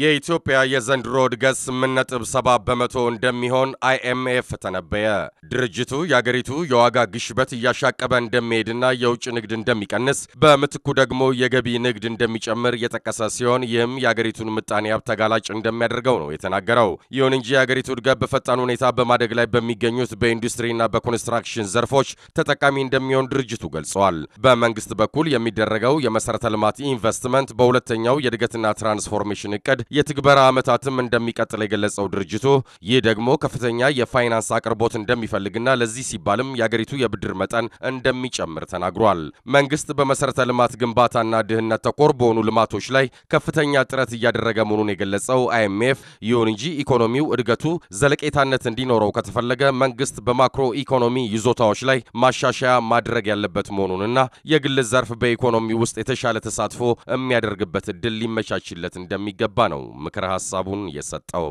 የኢትዮጵያ የዘንድሮ እድገት 8.7 በመቶ እንደሚሆን አይኤምኤፍ ተነበየ። ድርጅቱ የአገሪቱ የዋጋ ግሽበት እያሻቀበ እንደሚሄድና የውጭ ንግድ እንደሚቀንስ በምትኩ ደግሞ የገቢ ንግድ እንደሚጨምር የጠቀሰ ሲሆን ይህም የአገሪቱን ምጣኔ ሀብት ተጋላጭ እንደሚያደርገው ነው የተናገረው። ይሁን እንጂ የአገሪቱ እድገት በፈጣን ሁኔታ በማደግ ላይ በሚገኙት በኢንዱስትሪና በኮንስትራክሽን ዘርፎች ተጠቃሚ እንደሚሆን ድርጅቱ ገልጸዋል። በመንግስት በኩል የሚደረገው የመሠረተ ልማት ኢንቨስትመንት በሁለተኛው የእድገትና ትራንስፎርሜሽን እቅድ ረገድ የትግበራ ዓመታትም እንደሚቀጥል የገለጸው ድርጅቱ ይህ ደግሞ ከፍተኛ የፋይናንስ አቅርቦት እንደሚፈልግና ለዚህ ሲባልም የአገሪቱ የብድር መጠን እንደሚጨምር ተናግሯል። መንግስት በመሰረተ ልማት ግንባታና ድህነት ተኮር በሆኑ ልማቶች ላይ ከፍተኛ ጥረት እያደረገ መሆኑን የገለጸው አይኤምኤፍ፣ ይሁን እንጂ ኢኮኖሚው እድገቱ ዘለቄታነት እንዲኖረው ከተፈለገ መንግስት በማክሮ ኢኮኖሚ ይዞታዎች ላይ ማሻሻያ ማድረግ ያለበት መሆኑንና የግል ዘርፍ በኢኮኖሚ ውስጥ የተሻለ ተሳትፎ የሚያደርግበት እድል ሊመቻችለት እንደሚገባ ነው ምክረ ሐሳቡን የሰጠው።